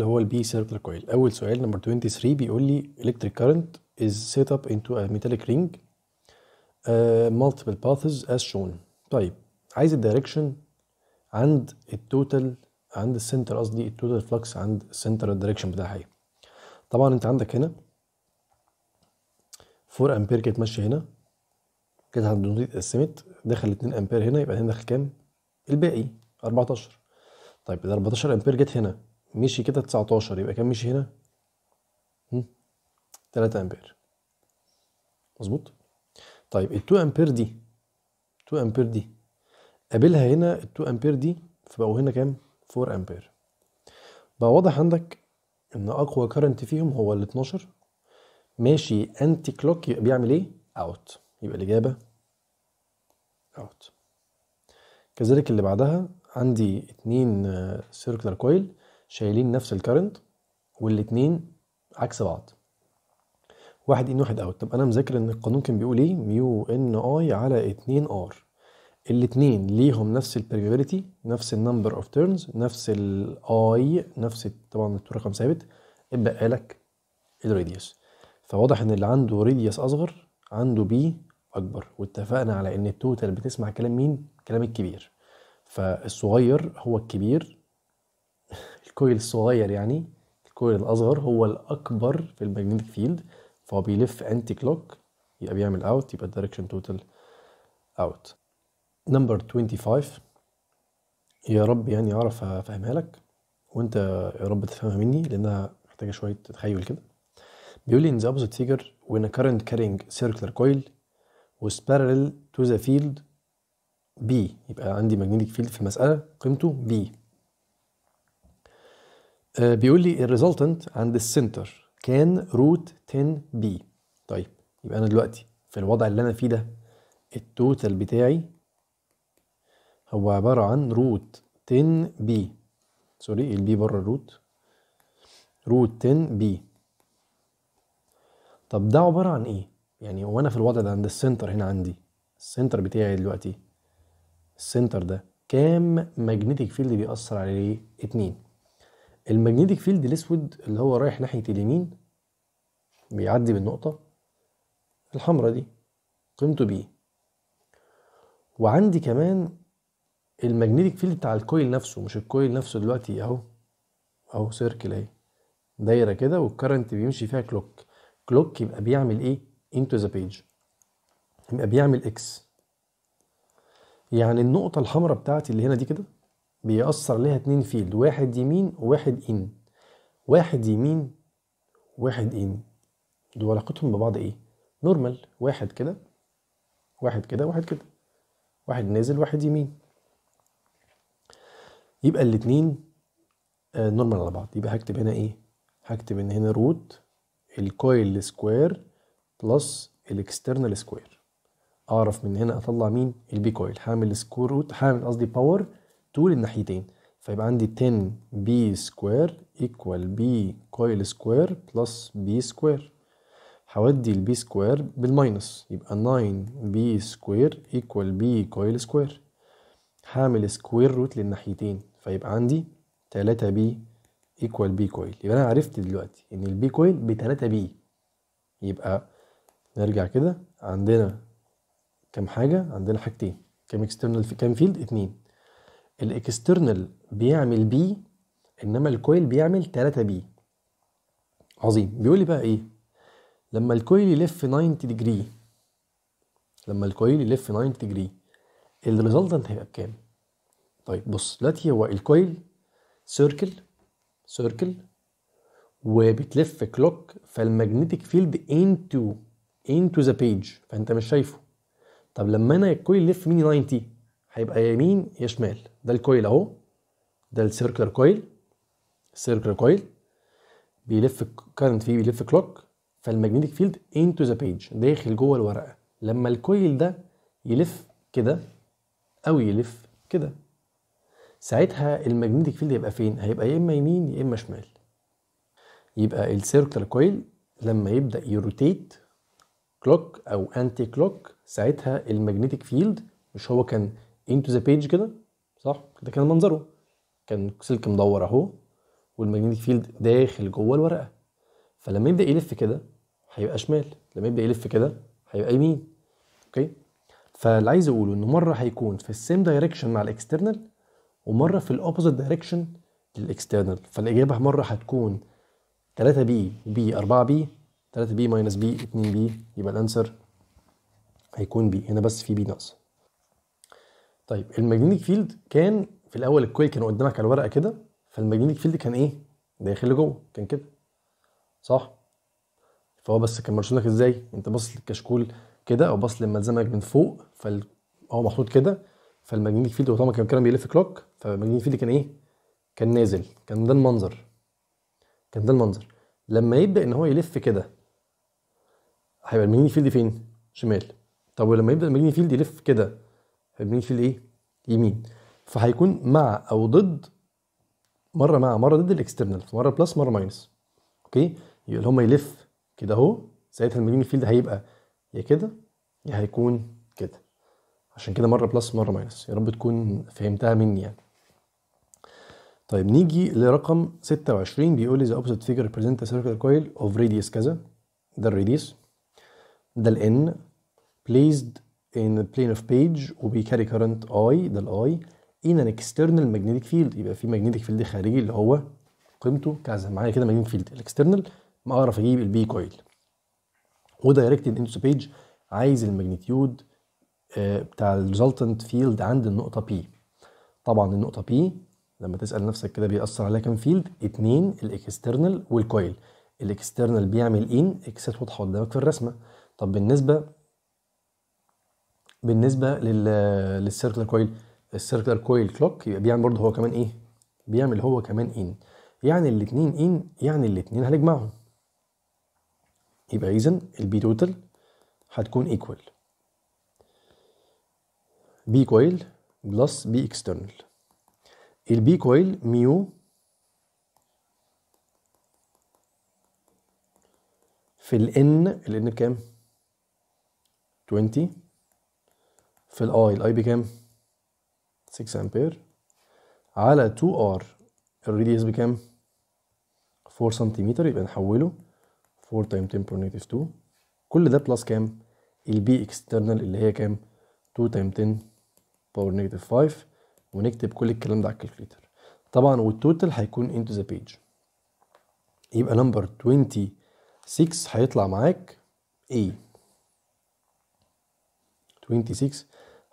اللي هو البي سيركلر كويل اول سؤال نمبر 23 بيقول لي electric current is set up into a metallic ring مالتيبل uh, multiple paths as shown طيب عايز الدايركشن عند التوتال عند السنتر قصدي التوتال فلكس عند السنتر الدايركشن بتاعها ايه طبعا انت عندك هنا 4 امبير كانت ماشيه هنا كانت عند النقطه اتقسمت دخل 2 امبير هنا يبقى هنا دخل كام الباقي 14 طيب ال 14 امبير جت هنا مشي كده 19 يبقى كام مشي هنا؟ 3 امبير مظبوط؟ طيب ال 2 امبير دي 2 امبير دي قابلها هنا ال 2 امبير دي فبقوا هنا كام؟ 4 امبير بقى واضح عندك ان اقوى كارنت فيهم هو ال 12 ماشي انتي كلوك يبقى بيعمل ايه؟ اوت يبقى الاجابه اوت كذلك اللي بعدها عندي اتنين سيركلر كويل شايلين نفس الكرنت والاتنين عكس بعض واحد ان واحد اوت طب انا مذاكر ان القانون كان بيقول ايه ميو ان اي على 2 ار الاتنين ليهم نفس البريبيليتي نفس النمبر اوف تيرنز نفس الاي نفس طبعا الرقم ثابت اتبقى لك الراديوس فواضح ان اللي عنده راديوس اصغر عنده بي اكبر واتفقنا على ان التوتال بتسمع كلام مين كلام الكبير فالصغير هو الكبير الكويل الصغير يعني الكويل الاصغر هو الاكبر في الماجنتيك فيلد فهو بيلف انتي كلوك يبقى بيعمل اوت يبقى الدايركشن توتال اوت نمبر 25 يا رب يعني اعرف افهمها لك وانت يا رب تفهمها مني لانها محتاجه شويه تخيل كده بيقول لي in the opposite figure when a current carrying circular coil was parallel to the field B يبقى عندي magnetic field في مسألة قيمته B آه، بيقول لي الريزلتنت عند السنتر كان روت 10 بي طيب يبقى انا دلوقتي في الوضع اللي انا فيه ده التوتال بتاعي هو عبارة عن روت 10 بي سوري البي بره الروت روت 10 بي طب ده عبارة عن ايه؟ يعني هو انا في الوضع ده عند السنتر هنا عندي السنتر بتاعي دلوقتي السنتر ده كام ماجنتيك فيلد بيأثر عليه؟ اتنين الماجنتيك فيلد الاسود اللي هو رايح ناحيه اليمين بيعدي بالنقطه الحمراء دي قيمته ب وعندي كمان الماجنتيك فيلد بتاع الكويل نفسه مش الكويل نفسه دلوقتي اهو اهو سيركل اهي دايره كده والكرنت بيمشي فيها كلوك كلوك يبقى بيعمل ايه انتو ذا بيج يبقى بيعمل اكس يعني النقطه الحمراء بتاعتي اللي هنا دي كده بيأثر ليها اتنين فيلد واحد يمين وواحد ان واحد يمين واحد ان دول علاقتهم ببعض ايه نورمال واحد كده واحد كده واحد كده واحد نازل واحد يمين يبقى الاتنين آه نورمال على بعض يبقى هكتب هنا ايه هكتب ان هنا روت الكويل سكوير بلس الاكسترنال سكوير اعرف من هنا اطلع مين البي كويل هعمل سكوير روت هعمل قصدي باور طول الناحيتين فيبقى عندي 10 بي سكوير ايكوال بي كويل سكوير بلس بي سكوير هودي البي سكوير بالماينس يبقى 9 بي سكوير ايكوال بي كويل سكوير هعمل سكوير روت للناحيتين فيبقى عندي 3 بي ايكوال بي كويل يبقى انا عرفت دلوقتي ان البي كويل ب 3 بي يبقى نرجع كده عندنا كام حاجه عندنا حاجتين كام اكسترنال كام فيلد اتنين الاكسترنال بيعمل بي انما الكويل بيعمل 3 بي عظيم بيقول لي بقى ايه لما الكويل يلف 90 ديجري لما الكويل يلف 90 ديجري الريزلتنت هيبقى بكام طيب بص دلوقتي هو الكويل سيركل سيركل وبتلف كلوك فالماجنتيك فيلد انتو انتو ذا بيج فانت مش شايفه طب لما انا الكويل يلف مني 90 هيبقى يمين يا شمال ده الكويل اهو ده السيركلر كويل السيركلر كويل بيلف كارنت فيه بيلف كلوك فالماجنتيك فيلد انتو ذا بيج داخل جوه الورقه لما الكويل ده يلف كده او يلف كده ساعتها الماجنتيك فيلد يبقى فين هيبقى يا اما يمين يا اما شمال يبقى السيركلر كويل لما يبدا يروتيت كلوك او انتي كلوك ساعتها الماجنتيك فيلد مش هو كان انتو ذا بيج كده صح ده كان منظره كان سلك مدور اهو والماجنتيك فيلد داخل جوه الورقه فلما يبدا يلف كده هيبقى شمال لما يبدا يلف كده هيبقى يمين اوكي فاللي عايز اقوله انه مره هيكون في السيم دايركشن مع الاكسترنال ومره في الاوبوزيت دايركشن للاكسترنال فالاجابه مره هتكون 3 بي وبي 4 بي 3 بي ماينس بي 2 بي يبقى الانسر هيكون بي هنا بس في بي ناقصه طيب الماجنتيك فيلد كان في الاول الكويل كان قدامك على الورقه كده فالماجنتيك فيلد كان ايه داخل لجوه كان كده صح فهو بس كان مرسوم لك ازاي انت باصص للكشكول كده او باصص لملزمك من فوق فهو محطوط كده فالماجنتيك فيلد طبعا كان الكلام بيلف كلوك فالماجنتيك فيلد كان ايه كان نازل كان ده المنظر كان ده المنظر لما يبدا ان هو يلف كده هيبقى الماجنتيك فيلد فين شمال طب ولما يبدا الماجنتيك فيلد يلف كده في الايه؟ يمين فهيكون مع او ضد مره مع مره ضد الاكسترنال مره بلس مره ماينس اوكي يبقى اللي هم يلف كده اهو ساعتها الماجنيك فيلد هيبقى يا كده يا هيكون كده عشان كده مره بلس مره ماينس يا رب تكون فهمتها مني يعني طيب نيجي لرقم 26 بيقول لي ذا اوبزيت فيجر بريزنت سيركل كويل اوف راديوس كذا ده الريديوس ده الان بليزد in the plane of page وبيكاري current I ده ال I in an external magnetic field يبقى في magnetic field خارجي اللي هو قيمته كذا معايا كده magnetic field external ما اعرف اجيب البي كويل ودايركتد انتو بيج عايز الماجنتيود آه، بتاع الريزلتنت فيلد عند النقطه بي طبعا النقطه بي لما تسال نفسك كده بيأثر عليها كام فيلد اتنين الاكسترنال والكويل الاكسترنال بيعمل ان اكسات واضحه قدامك في الرسمه طب بالنسبه بالنسبه للسيركلر كويل السيركلر كويل كلوك يبقى بيعمل برضه هو كمان ايه بيعمل هو كمان ان يعني الاثنين ان يعني الاثنين هنجمعهم يبقى اذا البي توتال هتكون ايكوال بي كويل بلس بي اكسترنال البي كويل ميو في الان الان بكام 20 في الاي الاي بكام 6 امبير على 2 ار الراديوس بكام 4 سنتيمتر يبقى نحوله 4 تايم 10 بور نيجاتيف 2 كل ده بلس كام البي اكسترنال اللي هي كام 2 تايم 10 باور نيجاتيف 5 ونكتب كل الكلام ده على الكالكوليتر طبعا والتوتال هيكون انتو ذا بيج يبقى نمبر 26 هيطلع معاك A 26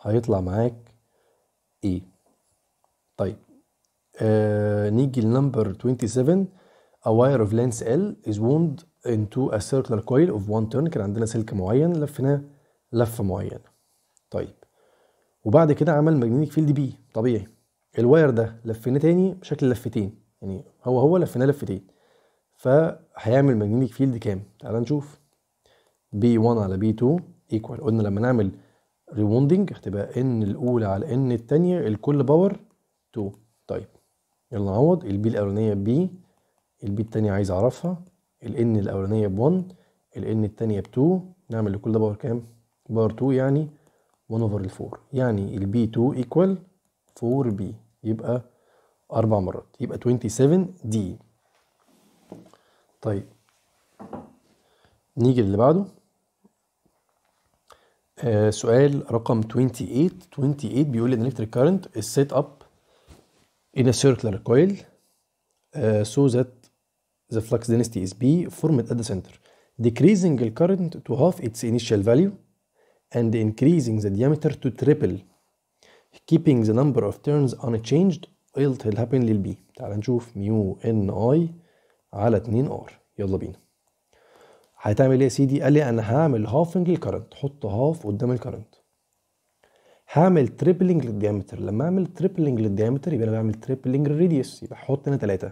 هيطلع معاك ايه طيب آه نيجي لنمبر 27 A wire of length L is wound into a circular coil of one turn كان عندنا سلك معين لفيناه لفة معينة طيب وبعد كده عمل ماجنتيك فيلد بي طبيعي الواير ده لفيناه تاني بشكل لفتين يعني هو هو لفيناه لفتين فهيعمل ماجنتيك فيلد كام تعال نشوف B1 على B2 ايكوال قلنا لما نعمل ريوندنج هتبقى ان الاولى على ان الثانيه الكل باور 2 طيب يلا نعوض البي الاولانيه بي البي الثانيه عايز اعرفها الان الاولانيه ب 1 الان الثانيه ب 2 نعمل لكل ده باور كام باور 2 يعني 1 اوفر ال 4 يعني البي 2 ايكوال 4 بي يبقى اربع مرات يبقى 27 دي طيب نيجي للي بعده آه سؤال 28 28 بيقول لي electric current is set up in a circular coil so that the flux density is B formed at the center decreasing the current to half its initial value and increasing the diameter to triple keeping the number of turns unchanged it will happen للB تعال نشوف ميو ان اي على 2 ار يلا هتعمل ايه يا سيدي قال لي انا هعمل هافنج الكرنت حط هاف قدام الكرنت هعمل تريبلنج للديامتر لما اعمل تريبلنج للديامتر يبقى انا بعمل تريبلنج للريديوس يبقى حط هنا ثلاثة.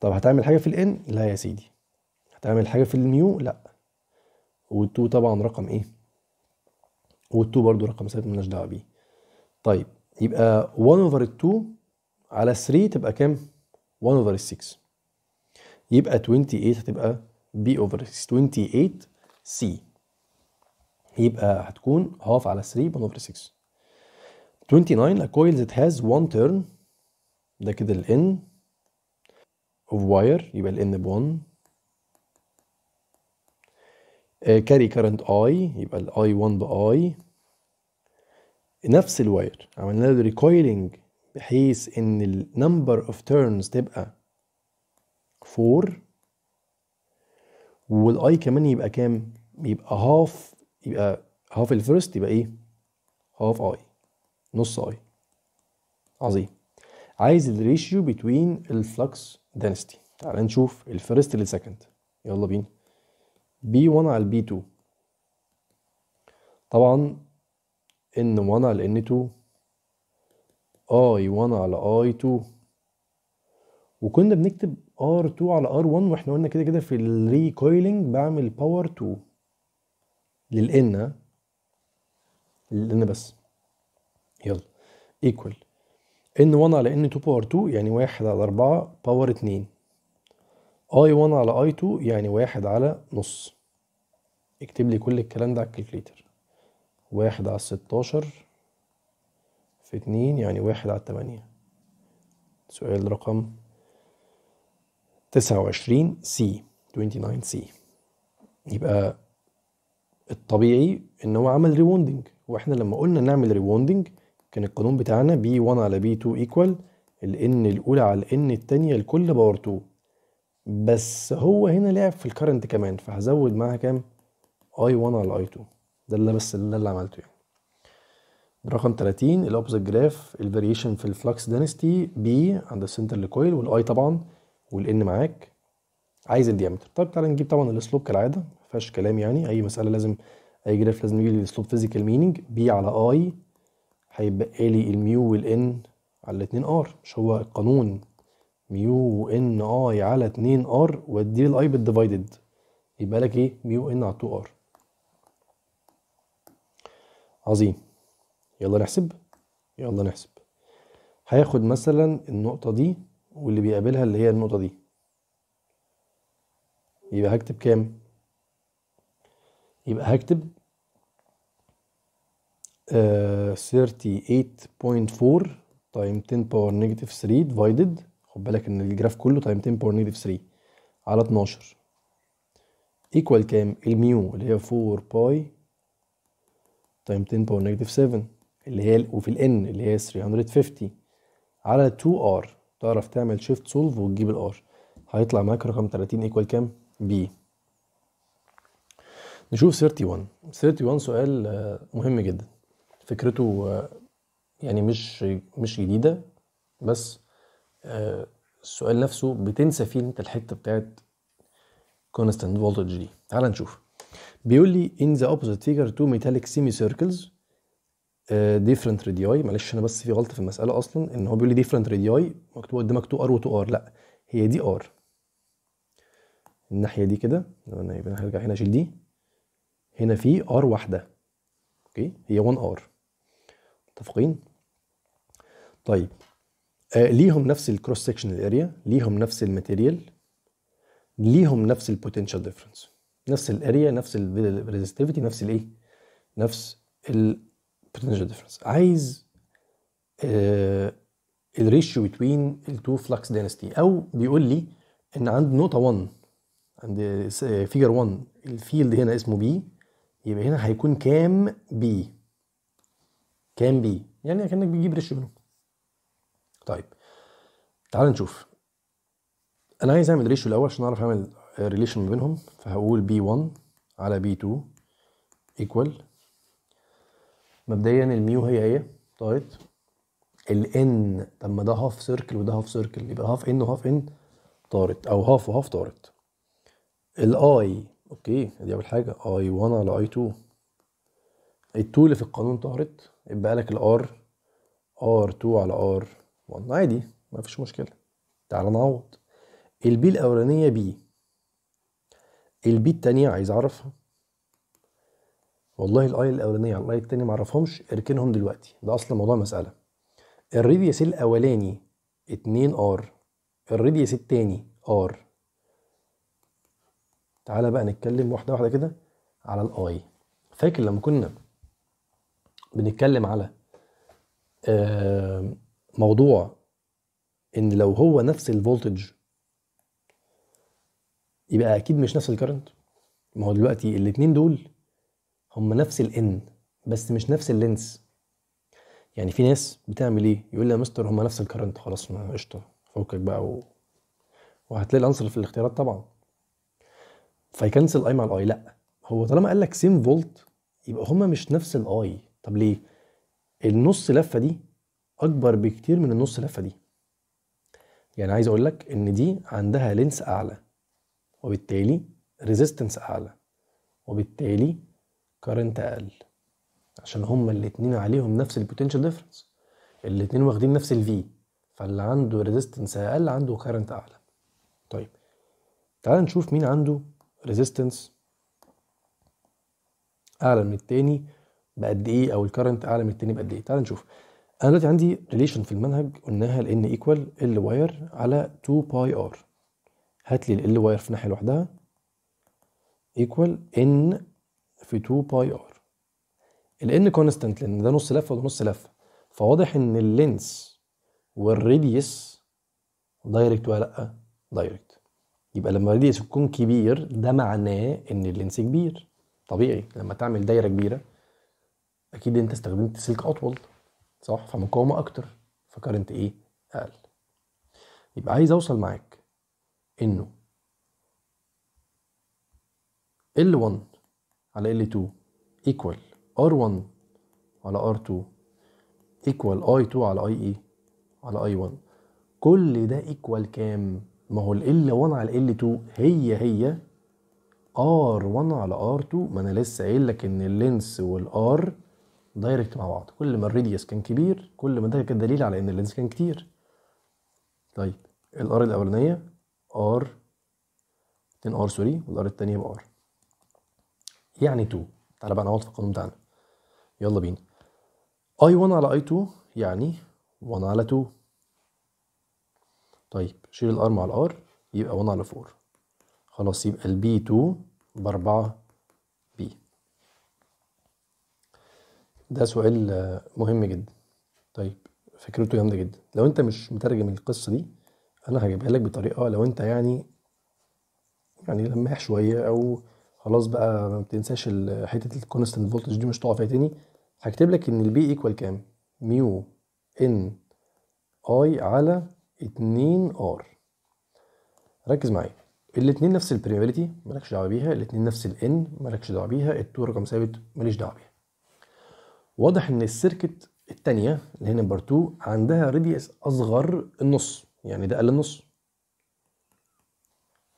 طب هتعمل حاجه في الان لا يا سيدي هتعمل حاجه في الميو لا والتو طبعا رقم ايه والتو برضو رقم ثابت مالناش دعوه بيه طيب يبقى 1 اوفر 2 على 3 تبقى كام 1 اوفر 6 يبقى 28 هتبقى بي اوفر 28 سي يبقى هتكون هاف على 3 1 اوفر 6 29 a coil that has one turn ده كده ال n of wire يبقى ال n ب 1 uh, carry current i يبقى ال i 1 ب i نفس الواير عملنا له ريكويلنج بحيث ان النمبر اوف تيرنز تبقى 4 والاي كمان يبقى كام يبقى هاف يبقى هاف الفيرست يبقى ايه هاف اي نص اي عظيم عايز الريشيو بتوين الفلكس دنسيتي تعال نشوف الفيرست للسكند يلا بينا بي 1 على البي 2 طبعا ان 1 على ان 2 اي 1 على اي 2 وكنا بنكتب R2 على R1 واحنا قلنا كده كده في الريكويلنج بعمل باور 2 للان للان بس يلا ايكوال N1 على N2 باور 2 يعني 1 على 4 باور 2 I1 على I2 يعني 1 على نص اكتب لي كل الكلام ده على الكالكليتر 1 على 16 في 2 يعني 1 على 8 سؤال رقم 29 سي 29 سي يبقى الطبيعي ان هو عمل ريوندنج واحنا لما قلنا نعمل ريوندنج كان القانون بتاعنا بي 1 على بي 2 ايكوال الان الاولى على الان الثانيه لكل باور 2 بس هو هنا لعب في الكرنت كمان فهزود معاها كام اي 1 على اي 2 ده اللي بس ده اللي عملته يعني رقم 30 الاوبزيت جراف الفاريشن في الفلكس دينستي بي عند السنتر لكويل والاي طبعا والان معاك عايز الديامتر طيب تعالى نجيب طبعا الاسلوب كالعاده ما فيهاش كلام يعني اي مساله لازم اي جراف لازم يجي الاسلوب فيزيكال مينينج بي على اي هيبقى لي الميو والان على الاتنين ار مش هو القانون ميو ان اي على 2 ار وادي الاي بالديفايدد يبقى لك ايه ميو ان على 2 ار عظيم يلا نحسب يلا نحسب هياخد مثلا النقطه دي واللي بيقابلها اللي هي النقطة دي يبقى هكتب كام يبقى هكتب uh, 38.4 تايم 10 باور نيجاتيف 3 ديفايدد خد بالك ان الجراف كله تايم 10 باور نيجاتيف 3 على 12 ايكوال كام الميو اللي هي 4 باي تايم 10 باور نيجاتيف 7 اللي هي وفي الان اللي هي 350 على 2 ار تعرف تعمل شيفت سولف وتجيب الار هيطلع معاك رقم 30 ايكوال كام بي نشوف 31 31 سؤال آه، مهم جدا فكرته آه، يعني مش مش جديده بس آه، السؤال نفسه بتنسى فيه انت الحته بتاعت كونستنت فولتج دي تعال نشوف بيقول لي in the opposite figure ميتاليك metallic سيركلز ديفرنت آه، اي معلش انا بس في غلطه في المساله اصلا ان هو بيقول لي ديفرنت اي مكتوب قدامك 2 ار و2 ار لا هي دي ار الناحيه دي كده انا يبقى هرجع هنا اشيل دي هنا في ار واحده اوكي هي 1 ار متفقين طيب آه ليهم نفس الكروس سكشن الاريا ليهم نفس الماتيريال ليهم نفس البوتنشال ديفرنس نفس الاريا نفس الريزستيفيتي نفس الايه نفس ال potential difference عايز آه، between ال التو flux density او بيقول لي ان عند نقطه 1 عند فيجر 1 الفيلد هنا اسمه بي يبقى هنا هيكون كام بي كام بي يعني كانك بتجيب ريشيو منهم طيب تعال نشوف انا عايز اعمل ريشيو الاول عشان اعرف اعمل ريليشن آه، ما بينهم فهقول بي 1 على بي 2 ايكوال مبدئيا الميو هي هي طيب الان طب ما ده هاف سيركل وده هاف سيركل يبقى هاف ان وهاف ان طارت او هاف وهاف طارت الاي اوكي دي اول حاجه اي 1 على اي 2 ال2 اللي في القانون طارت يبقى لك الار ار 2 على ار 1 عادي ما فيش مشكله تعال نعوض البي الاولانيه بي البي التانية عايز اعرفها والله الآية الأولانية على الآية التانية معرفهمش اركنهم دلوقتي ده أصل موضوع مسألة الريديس الأولاني 2 ار الريديس التاني ار تعالى بقى نتكلم واحدة واحدة كده على الآي فاكر لما كنا بنتكلم على موضوع ان لو هو نفس الفولتج يبقى اكيد مش نفس الكرنت ما هو دلوقتي الاتنين دول هم نفس الان بس مش نفس اللينس يعني في ناس بتعمل ايه يقول لي يا مستر هم نفس الكرنت خلاص ما قشطه فكك بقى و... وهتلاقي الانسر في الاختيارات طبعا فيكنسل اي مع الاي لا هو طالما قال لك سيم فولت يبقى هما مش نفس الاي طب ليه النص لفه دي اكبر بكتير من النص لفه دي يعني عايز اقول لك ان دي عندها لينس اعلى وبالتالي ريزيستنس اعلى وبالتالي كارنت اقل عشان هما الاتنين عليهم نفس البوتنشال ديفرنس الاتنين واخدين نفس الفي فاللي عنده ريزيستنس اقل عنده كارنت اعلى طيب تعال نشوف مين عنده ريزيستنس اعلى من التاني بقد ايه او الكارنت اعلى من التاني بقد ايه تعال نشوف انا دلوقتي عندي ريليشن في المنهج قلناها n ايكوال ال واير على 2 باي ار هات لي ال واير في ناحيه لوحدها ايكوال ان في 2 باي ار الان كونستانت لان ده نص لفه وده نص لفه فواضح ان اللينس والريديس دايركت ولا لا دايركت يبقى لما الريديس يكون كبير ده معناه ان اللينس كبير طبيعي لما تعمل دايره كبيره اكيد انت استخدمت سلك اطول صح فمقاومه اكتر فكرنت ايه اقل يبقى عايز اوصل معاك انه L1 على L2 equal R1 على R2 equal I2 على IE على I1 كل ده equal كام؟ ما هو ال L1 على L2 هي هي R1 على R2 ما انا لسه قايل لك ان اللينس R دايركت مع بعض كل ما الريديوس كان كبير كل ما ده كان دليل على ان اللينس كان كتير طيب R الاولانيه R 2 ار سوري والار التانيه R يعني 2 تعالى بقى نقعد في القانون بتاعنا يلا بينا اي 1 على اي 2 يعني 1 على 2 طيب شيل الار مع الار يبقى 1 على 4 خلاص يبقى البي 2 ب 4 بي ده سؤال آه، مهم جدا طيب فكرته جامده جدا لو انت مش مترجم القصه دي انا هجيبها لك بطريقه لو انت يعني يعني لماح شويه او خلاص بقى ما بتنساش حته الكونستنت فولتج دي مش تقع فيها تاني هكتب لك ان البي ايكوال كام ميو ان اي على 2 ار ركز معايا الاثنين نفس البريمابيلتي مالكش دعوه بيها الاثنين نفس الان مالكش دعوه بيها التو رقم ثابت ماليش دعوه بيها واضح ان السيركت الثانيه اللي هي نمبر 2 عندها ريديوس اصغر النص يعني ده اقل النص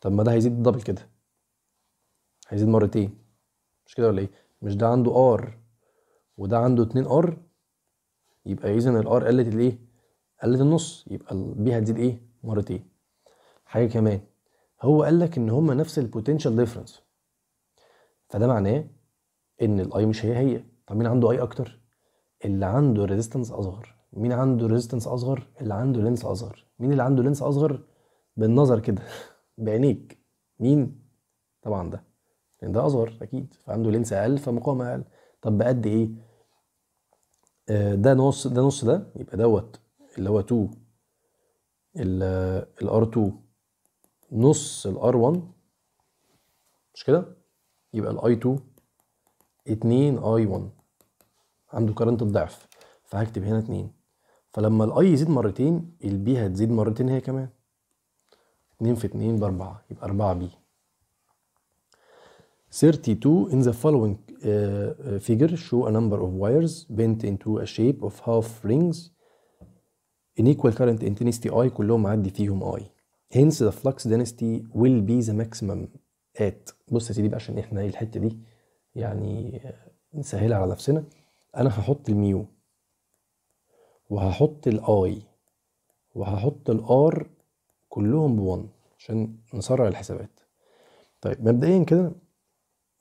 طب ما ده هيزيد دبل كده هيزيد مرتين مش كده ولا ايه مش ده عنده ار وده عنده 2 ار يبقى اذا الار قلت الايه قلت النص يبقى البي هتزيد ايه مرتين حاجه كمان هو قال لك ان هما نفس البوتنشال ديفرنس فده معناه ان الاي مش هي هي طب مين عنده اي اكتر اللي عنده ريزيستنس اصغر مين عنده ريزيستنس اصغر اللي عنده لينس اصغر مين اللي عنده لينس اصغر بالنظر كده بعينيك مين طبعا ده لان ده اصغر اكيد فعنده لينس اقل فمقاومه اقل طب بقد ايه آه، ده نص ده نص ده يبقى دوت اللي هو 2 ار2 نص الار1 مش كده؟ يبقى الاي2 2 نص الار 1 مش كده يبقى الاي 2 2 اي 1 عنده كرنت الضعف فهكتب هنا 2 فلما الاي يزيد مرتين البي هتزيد مرتين هي كمان 2 في 2 ب 4 يبقى 4 بي 32 in the following uh, figure show a number of wires bent into a shape of half rings in equal current intensity I كلهم معدي فيهم I hence the flux density will be the maximum at بص يا سيدي بقى عشان احنا الحته دي يعني نسهلها على نفسنا انا هحط الميو وهحط الاي وهحط الار كلهم ب1 عشان نسرع الحسابات طيب مبدئيا كده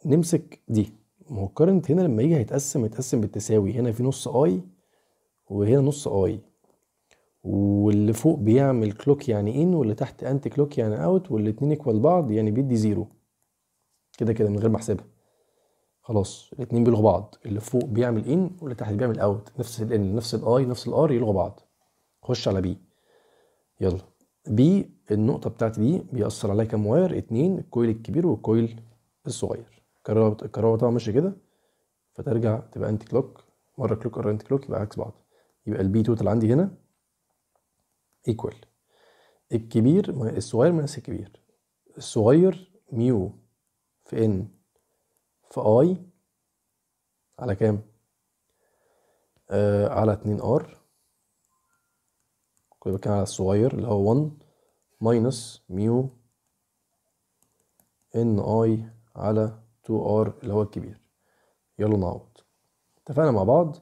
نمسك دي ما هو الكرنت هنا لما يجي هيتقسم هيتقسم بالتساوي هنا في نص اي وهنا نص اي واللي فوق بيعمل كلوك يعني ان واللي تحت انت كلوك يعني اوت والاتنين ايكوال بعض يعني بيدي زيرو كده كده من غير ما احسبها خلاص الاتنين بيلغوا بعض اللي فوق بيعمل ان واللي تحت بيعمل اوت نفس الان نفس الاي نفس الار يلغوا بعض خش على بي يلا بي النقطه بتاعت دي بيأثر عليها كام واير اتنين الكويل الكبير والكويل الصغير الكهرباء الكهرباء طبعا ماشيه كده فترجع تبقى انتي كلوك مره كلوك مره انتي كلوك يبقى عكس بعض يبقى البي توتال عندي هنا ايكوال الكبير الصغير ماينس الكبير الصغير ميو في ان في اي على كام آه على 2 ار كنت بتكلم على الصغير اللي هو 1 ماينس ميو ان اي على 2 ار اللي هو الكبير يلا نعوض اتفقنا مع بعض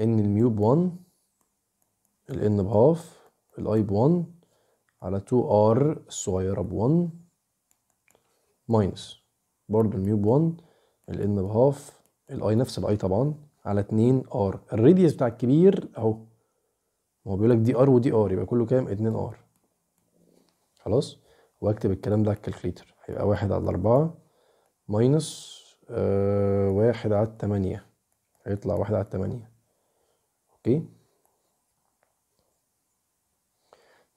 ان الميو ب 1 الان بهاف الاي ب 1 على 2 ار الصغيرة ب 1 ماينس برضو الميو ب 1 الان بهاف الاي نفس الاي طبعا على 2 ار الراديوس بتاع الكبير اهو ما هو بيقول لك دي ار ودي ار يبقى كله كام 2 ار خلاص واكتب الكلام ده على الكالكليتر هيبقى واحد على أربعة ماينس آه، واحد على تمانية هيطلع واحد على تمانية اوكي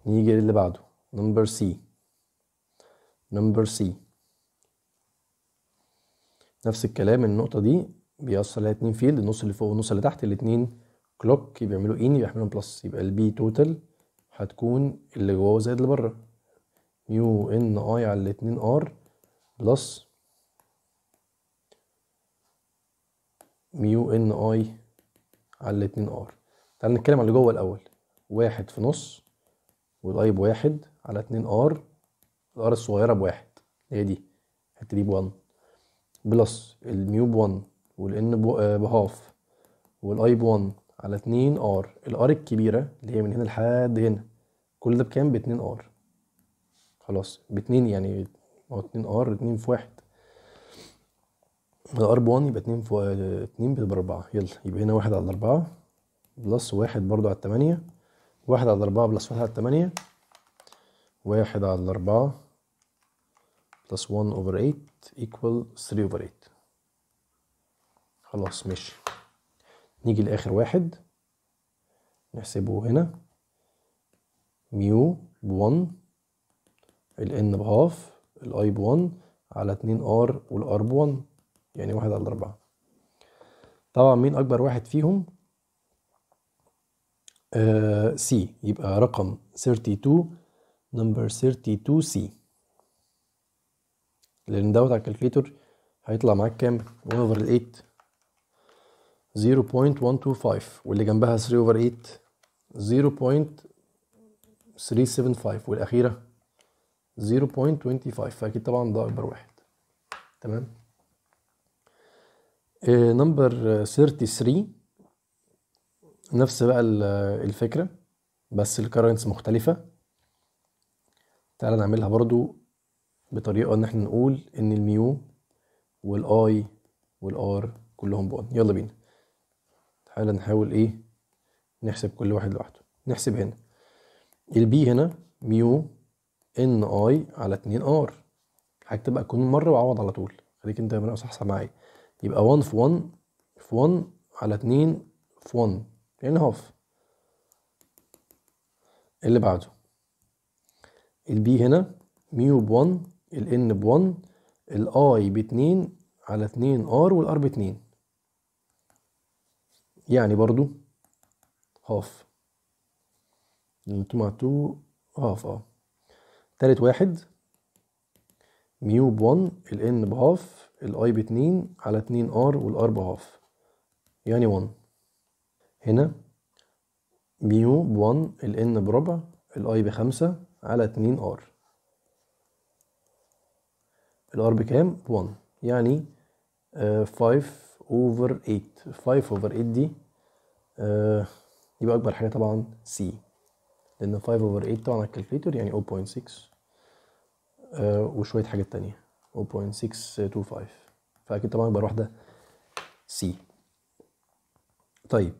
نيجي للي بعده نمبر سي نمبر سي نفس الكلام النقطة دي بيأثر عليها اتنين فيلد النص اللي فوق والنص اللي تحت الاتنين كلوك بيعملوا ان بيعملوا بلس يبقى البي توتال هتكون اللي جواه زائد اللي بره ميو ان اي على الاتنين ار بلس ميو ان اي على اتنين ار تعال نتكلم على اللي جوه الاول واحد في نص والاي بواحد على اتنين ار الار الصغيرة بواحد هي دي الحتة دي بوان بلس الميو بوان والان آه، بهاف والاي بوان على اتنين ار الار الكبيرة اللي هي من هنا لحد هنا كل ده بكام باتنين ار خلاص باتنين يعني هو اتنين ار اتنين في واحد من ار ب1 يبقى 2 في 2 ب 4 يلا يبقى هنا 1 على 4 بلس 1 برضو على 8 1 على 4 بلس 1 على 8 1 على 4 بلس 1 اوفر 8 ايكوال 3 اوفر 8 خلاص ماشي نيجي لاخر واحد نحسبه هنا ميو ب1 الان بهاف الاي ب1 على 2 ار والار ب1 يعني واحد على أربعة طبعا مين أكبر واحد فيهم آه يبقى رقم 32 نمبر 32 سي لأن دوت على الكالكليتور هيطلع معاك كام 1 over 8 0.125 واللي جنبها 3 over 8 0.375 والأخيرة 0.25 فأكيد طبعا ده أكبر واحد تمام إيه، نمبر 33 نفس بقى الفكرة بس الكرنتس مختلفة تعالى نعملها برضو بطريقة ان احنا نقول ان الميو والاي والار كلهم بون يلا بينا تعالى نحاول ايه نحسب كل واحد لوحده نحسب هنا البي هنا ميو ان اي على 2 ار تبقى كون مره وعوض على طول خليك انت صح اصحصح معايا يبقى 1 في 1 في 1 على 2 في 1 يعني هاف اللي بعده البي هنا ميو ب 1 الان ب 1 الاي ب 2 على 2 ار والار ب 2 يعني برضو هاف انتوا مع 2 هاف اه تالت واحد ميو ب 1 الان بهاف الاي ب 2 على 2 ار والار هاف يعني 1 هنا ميو ب 1 الان بربع الاي بخمسة على 2 ار الار بكام؟ 1 يعني 5 اوفر 8 5 اوفر 8 دي آه، يبقى اكبر حاجه طبعا سي لان 5 اوفر 8 طبعا على الكالكليتور يعني 0.6 آه، وشويه حاجات تانيه 0.625 فاكيد طبعا يبقى واحده سي طيب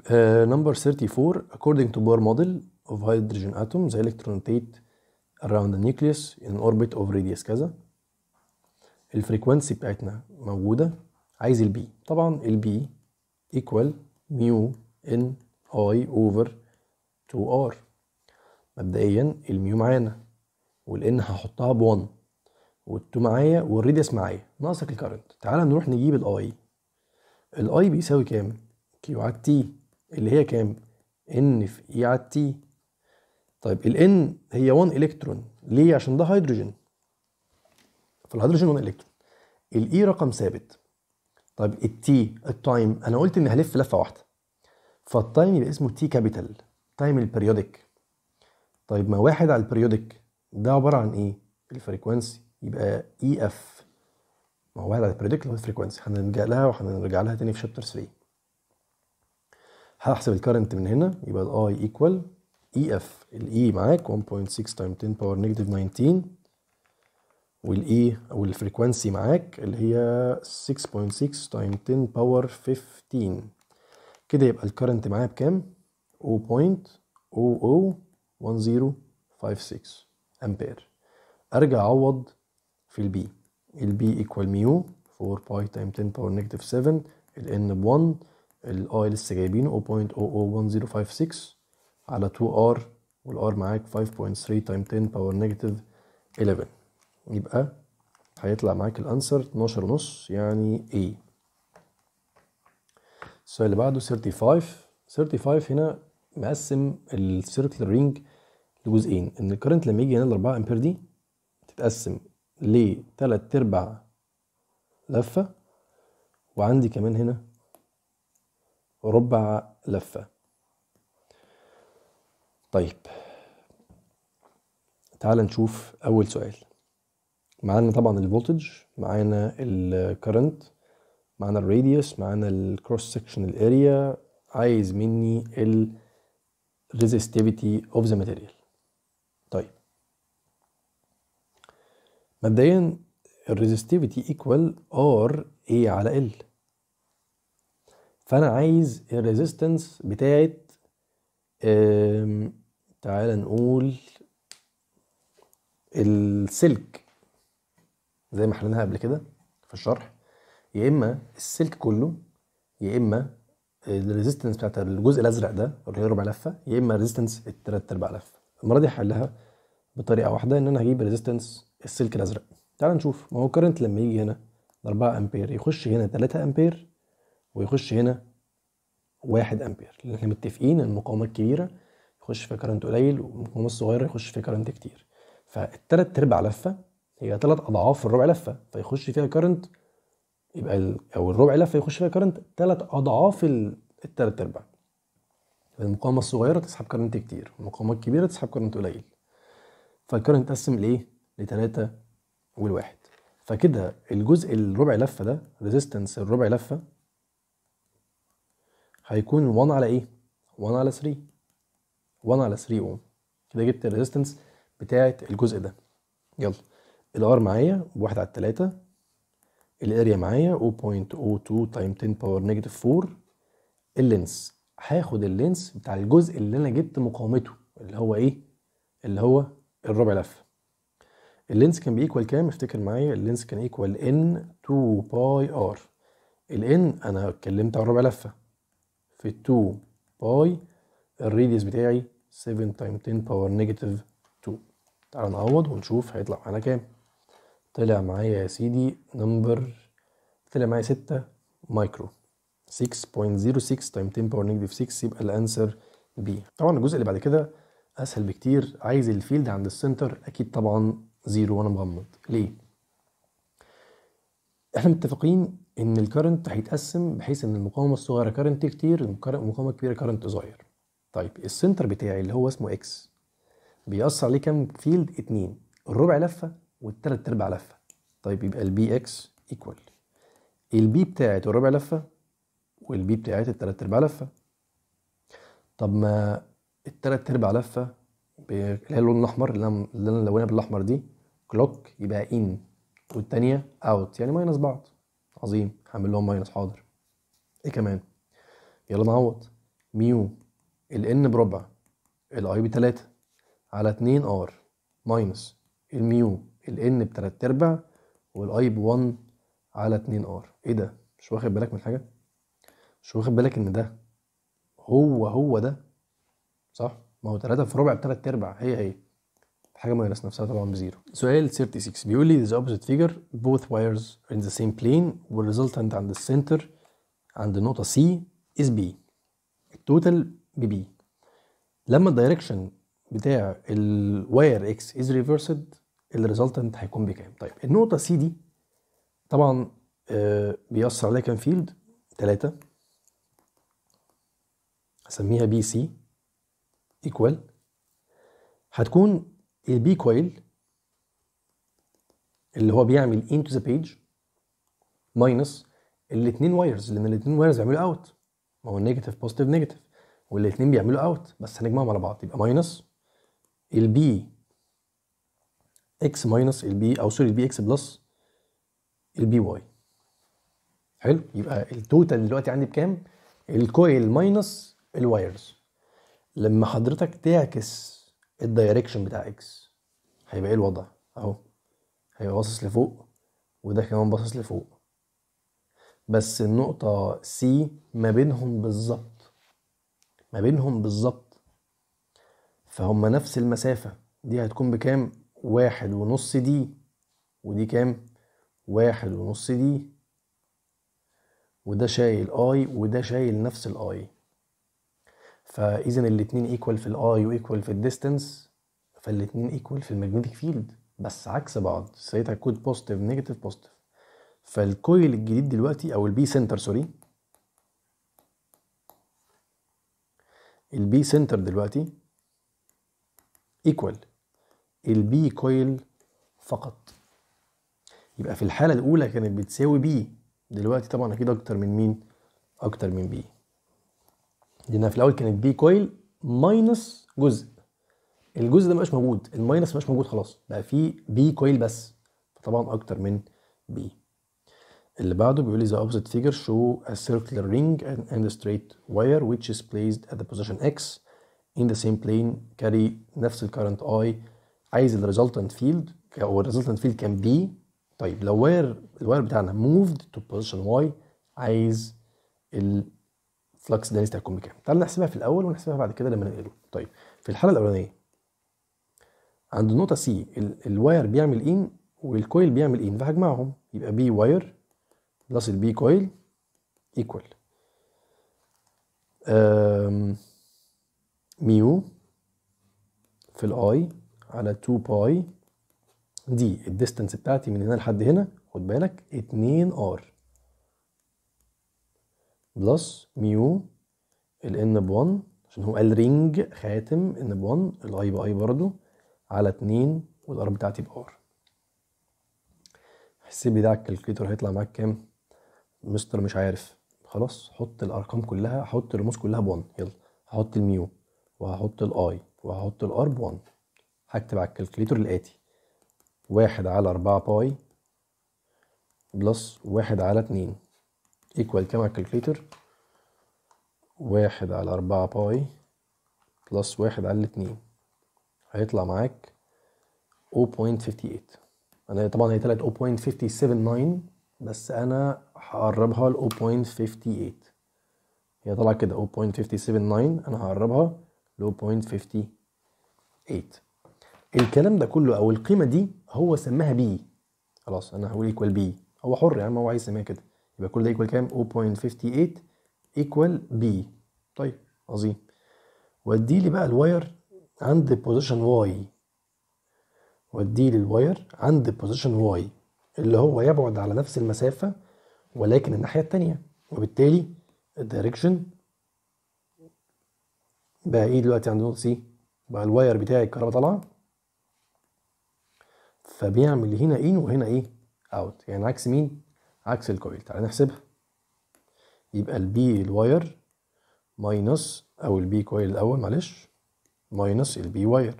نمبر آه، 34 according to Bohr model of hydrogen atoms the electron rotate around the nucleus in an orbit of radius كذا الفريكوانسي بتاعتنا موجودة عايز البي طبعا البي equal ميو ان اي اوفر 2 ار مبدئيا الميو معانا والان هحطها ب 1 والتو معايا والريديوس معايا ناقصك الكرنت تعال نروح نجيب الاي الاي بيساوي كام كيو على تي اللي هي كام ان في اي e على تي طيب الان هي 1 الكترون ليه عشان ده هيدروجين فالهيدروجين 1 الكترون الاي رقم ثابت طيب التي التايم انا قلت اني هلف لفه واحده فالتايم يبقى اسمه تي كابيتال تايم البريودك طيب ما واحد على البريودك ده عباره عن ايه الفريكوانسي يبقى اي e اف ما هو واحد على predictable frequency هنرجع لها وهنرجع لها تاني في شابتر 3 هحسب الكرنت من هنا يبقى الاي ايكوال اي اف الاي معاك 1.6 تايم 10 باور نيجاتيف 19 والاي او الفريكوانسي معاك اللي هي 6.6 تايم 10 باور 15 كده يبقى الكرنت معايا بكام 0.001056 امبير ارجع اعوض في البي البي ايكوال ميو 4 باي تايم 10 باور نيجاتيف 7 الان ب 1 الاي لسه جايبينه 0.001056 على 2 ار والار معاك 5.3 تايم 10 باور نيجاتيف 11 يبقى هيطلع معاك الانسر 12 ونص يعني A السؤال اللي بعده 35 35 هنا مقسم السيركل رينج لجزئين ان الكرنت لما يجي هنا ال 4 امبير دي تتقسم لثلاث ارباع لفة وعندي كمان هنا ربع لفة طيب تعال نشوف أول سؤال معانا طبعا الفولتج معانا الكرنت معانا الراديوس معانا الكروس سكشن الاريا عايز مني الريزستيفيتي اوف ذا ماتيريال مبدئيا الريزستيفيتي ايكوال ار اي على ال فانا عايز الريزيستنس بتاعت تعال نقول السلك زي ما حللناها قبل كده في الشرح يا اما السلك كله يا اما الريزيستنس بتاعت الجزء الازرق ده اللي هي ربع لفه يا اما ريزيستنس التلات ارباع لفه المره دي هحلها بطريقه واحده ان انا هجيب ريزيستنس السلك الازرق تعال نشوف ما هو كرنت لما يجي هنا 4 امبير يخش هنا 3 امبير ويخش هنا 1 امبير لان احنا متفقين ان المقاومه الكبيره يخش فيها كرنت قليل والمقاومه الصغيره يخش فيها كرنت كتير فالتلات ارباع لفه هي تلات اضعاف الربع لفه فيخش فيها كرنت يبقى او الربع لفه يخش فيها كرنت تلات اضعاف الثلاث التلات ارباع المقاومه الصغيره تسحب كرنت كتير والمقاومه الكبيره تسحب كرنت قليل فالكرنت اتقسم لايه لتلاتة والواحد فكده الجزء الربع لفه ده ريزيستنس الربع لفه هيكون 1 على ايه 1 على 3 1 على 3 اوم كده جبت الريزيستنس بتاعه الجزء ده يلا الار معايا بواحد على 3 الاريا معايا 0.02 تايم 10 باور نيجاتيف 4 اللينس هاخد اللينس بتاع الجزء اللي انا جبت مقاومته اللي هو ايه اللي هو الربع لفه اللينس كان بيكوال كام افتكر معايا اللينس كان ايكوال ان 2 باي ار الان انا اتكلمت عن ربع لفه في 2 باي الريديوس بتاعي 7 تايم 10 باور نيجاتيف 2 تعال نعوض ونشوف هيطلع معانا كام طلع معايا يا سيدي نمبر طلع معايا 6 مايكرو 6.06 تايم 10 باور نيجاتيف 6 يبقى الانسر بي طبعا الجزء اللي بعد كده اسهل بكتير عايز الفيلد عند السنتر اكيد طبعا زيرو وانا مغمض ليه احنا متفقين ان الكرنت هيتقسم بحيث ان المقاومه الصغيره كرنت كتير المقاومه الكبيره كرنت صغير طيب السنتر بتاعي اللي هو اسمه اكس بيأثر عليه كام فيلد اتنين الربع لفه والتلات ارباع لفه طيب يبقى البي اكس ايكوال البي بتاعت الربع لفه والبي بتاعت التلات ارباع لفه طب ما التلات ارباع لفه اللي هي اللون الاحمر اللي انا لونها بالاحمر دي لوك يبقى ان والتانية اوت يعني ماينس بعض عظيم هعمل لهم ماينس حاضر ايه كمان يلا نعوض ميو الان بربع الاي بتلاتة على 2 ار ماينس الميو الان بتلات ارباع والاي ب1 على 2 ار ايه ده مش واخد بالك من حاجه مش واخد بالك ان ده هو هو ده صح ما هو 3 في ربع ب 3 ارباع هي هي حاجه ماينس نفسها طبعا بزيرو سؤال 36 بيقول لي the opposite figure both wires in the same plane والresultant عند السنتر عند النقطه C is B التوتال ب B لما الدايركشن بتاع الواير X is reversed الريزلتنت هيكون بكام طيب النقطه C دي طبعا آه، بيأثر عليها كام فيلد 3 هسميها بي سي ايكوال هتكون البي كويل اللي هو بيعمل into ذا بيج ماينس الاثنين وايرز لان الاثنين وايرز بيعملوا اوت ما هو نيجاتيف بوزيتيف نيجاتيف والاثنين بيعملوا اوت بس هنجمعهم على بعض يبقى ماينس البي اكس ماينس البي او سوري البي اكس بلس البي واي حلو يبقى التوتال دلوقتي عندي بكام الكويل ماينس الوايرز لما حضرتك تعكس الدايركشن بتاع اكس هيبقى ايه الوضع اهو هيبقى باصص لفوق وده كمان باصص لفوق بس النقطة سي ما بينهم بالظبط ما بينهم بالظبط فهم نفس المسافة دي هتكون بكام واحد ونص دي ودي كام واحد ونص دي وده شايل اي وده شايل نفس الاي فاذا الاثنين ايكوال في الاي وايكوال في الديستنس فالاثنين ايكوال في الماجنتيك فيلد بس عكس بعض ساعتها كود بوزيتيف نيجاتيف بوزيتيف فالكويل الجديد دلوقتي او البي سنتر سوري البي سنتر دلوقتي ايكوال البي كويل فقط يبقى في الحاله الاولى كانت بتساوي بي دلوقتي طبعا اكيد اكتر من مين اكتر من بي لانها في الاول كانت بي كويل ماينس جزء الجزء ده مبقاش موجود الماينس مبقاش موجود خلاص بقى في بي كويل بس فطبعا اكتر من بي اللي بعده بيقول لي the opposite figure show a circular ring and, a straight wire which is placed at the position x in the same plane carry نفس الكرنت I عايز ال resultant field او resultant field كان B طيب لو واير الواير بتاعنا moved to position y عايز ال فلكس ده ليست هيكون بكام تعال نحسبها في الاول ونحسبها بعد كده لما ننقله طيب في الحاله الاولانيه عند النقطه سي الواير بيعمل ان والكويل بيعمل ان فهجمعهم يبقى بي واير بلس البي كويل ايكوال ميو في الاي على 2 باي دي الديستنس بتاعتي من هنا لحد هنا خد بالك 2 ار بلس ميو ان ب 1 عشان هو قال رينج خاتم ان ب 1 الاي باي برضو على 2 والار بتاعتي بار حسبي ده على الكالكليتر هيطلع معاك كام مستر مش عارف خلاص حط الارقام كلها حط الرموز كلها ب 1 يلا هحط الميو وهحط الاي وهحط الار ب 1 هكتب على الكالكليتر الاتي واحد على أربعة باي بلس واحد على اتنين ايكوال كما الكالكليتر واحد على أربعة باي بلس واحد على الاتنين هيطلع معاك 0.58 أنا طبعا هي طلعت 0.579 بس أنا هقربها ل 0.58 هي طالعة كده 0.579 أنا هقربها ل 0.58 الكلام ده كله أو القيمة دي هو سماها بي خلاص أنا هقول ايكوال بي هو حر يعني ما هو عايز يسميها كده يبقى كل ده يكوال كام 0.58 ايكوال بي طيب عظيم ودي لي بقى الواير عند بوزيشن واي ودي لي الواير عند بوزيشن واي اللي هو يبعد على نفس المسافة ولكن الناحية التانية وبالتالي الدايركشن بقى ايه دلوقتي عند نقطة سي بقى الواير بتاعي الكهرباء طالعة فبيعمل هنا ان وهنا ايه اوت يعني عكس مين عكس الكويل تعالى نحسبها يبقى البي الواير ماينس او البي كويل الاول معلش ماينس البي واير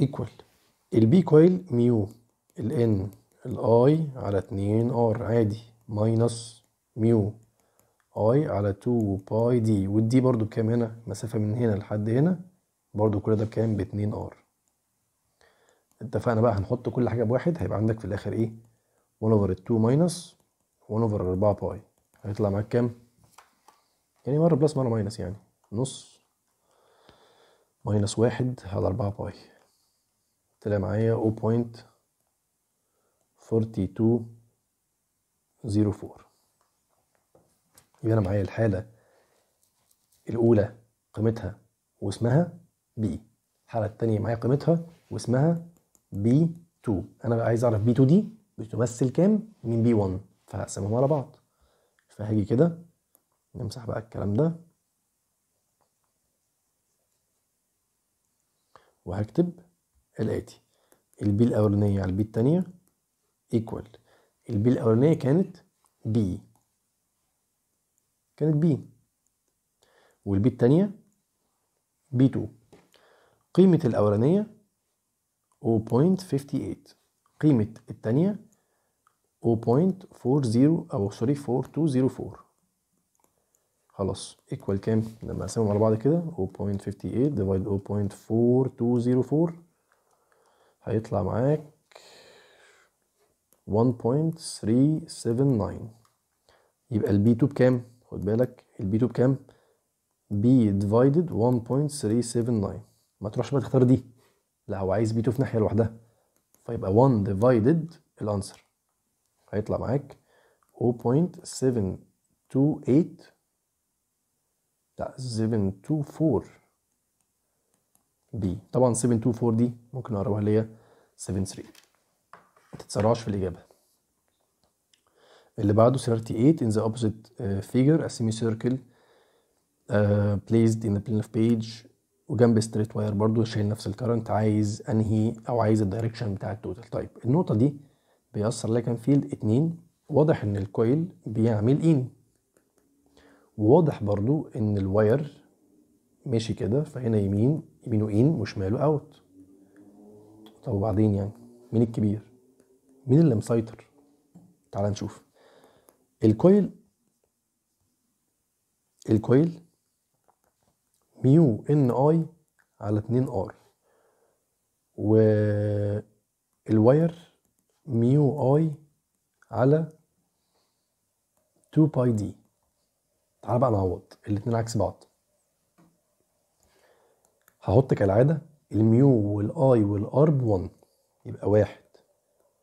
ايكوال البي كويل ميو الان الاي على 2 ار عادي ماينس ميو اي على 2 باي دي والدي برضو بكام هنا مسافه من هنا لحد هنا برضو كل ده بكام ب 2 ار اتفقنا بقى هنحط كل حاجه بواحد هيبقى عندك في الاخر ايه 1 over 2 minus 1 over 4 باي هيطلع معاك كام؟ يعني مرة بلس مرة ماينس يعني نص ماينس واحد على أربعة باي طلع معايا 0.4204 يبقى أنا معايا الحالة الأولى قيمتها واسمها بي الحالة التانية معايا قيمتها واسمها بي 2 أنا بقى عايز أعرف بي 2 دي بتمثل كام من بي 1 فهقسمهم على بعض فهاجي كده نمسح بقى الكلام ده وهكتب الآتي البي الأولانية على البي التانية ايكوال البي الأولانية كانت بي كانت بي والبي التانية بي 2 قيمة الأولانية 0.58 قيمة التانية 0.40 أو سوري 4204 خلاص ايكوال كام لما اقسمهم على بعض كده 0.58 ديفايد 0.4204 هيطلع معاك 1.379 يبقى البي 2 بكام خد بالك البي 2 بكام بي ديفايدد 1.379 ما تروحش بقى تختار دي لا هو عايز بي 2 في ناحيه لوحدها فيبقى 1 ديفايدد الانسر هيطلع معاك 0.728 لا 724 b طبعا 724 دي ممكن اقربها اللي هي 73 ما تتسرعش في الاجابه اللي بعده 38 in the opposite uh, figure a semicircle uh, placed in the plane of page وجنب ستريت واير برضو شايل نفس الكرنت عايز انهي او عايز الدايركشن بتاع التوتال طيب النقطه دي بيأثر لها كان فيلد اتنين واضح ان الكويل بيعمل ان وواضح برضو ان الواير ماشي كده فهنا يمين يمينه ان وشماله اوت طب وبعدين يعني مين الكبير مين اللي مسيطر تعال نشوف الكويل الكويل ميو ان اي على 2 ار والواير ميو اي على 2 باي دي تعال بقى نعوض الاثنين عكس بعض هحط كالعادة الميو والاي والار ب 1 يبقى واحد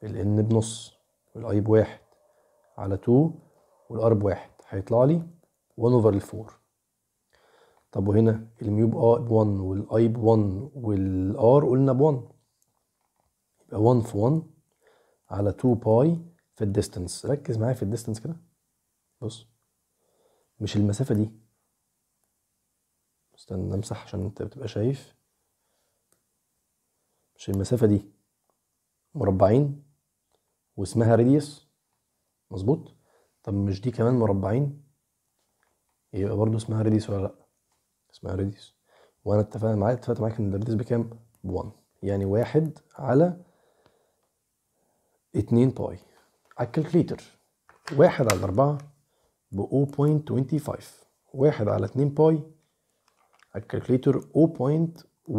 الان بنص والاي بواحد على 2 والار بواحد هيطلع لي 1 اوفر 4 طب وهنا الميو آه ب 1 والاي ب 1 والار قلنا ب 1 يبقى 1 في 1 على 2 باي في الديستنس ركز معايا في الديستنس كده بص مش المسافه دي استنى امسح عشان انت بتبقى شايف مش المسافه دي مربعين واسمها راديوس مظبوط طب مش دي كمان مربعين يبقى برضه اسمها راديوس ولا لا اسمها ريديوس وانا اتفقنا معاك اتفقت معاك ان الريديوس بكام؟ ب 1 يعني واحد على 2 باي على الكالكليتر واحد على 4 ب 0.25 واحد على 2 باي على الكالكليتر 0.15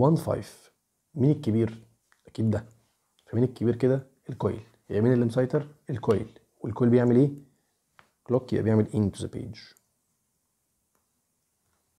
مين الكبير؟ اكيد ده فمين الكبير كده؟ الكويل يعني مين اللي مسيطر؟ الكويل والكويل بيعمل ايه؟ كلوك يبقى بيعمل انتو ذا بيج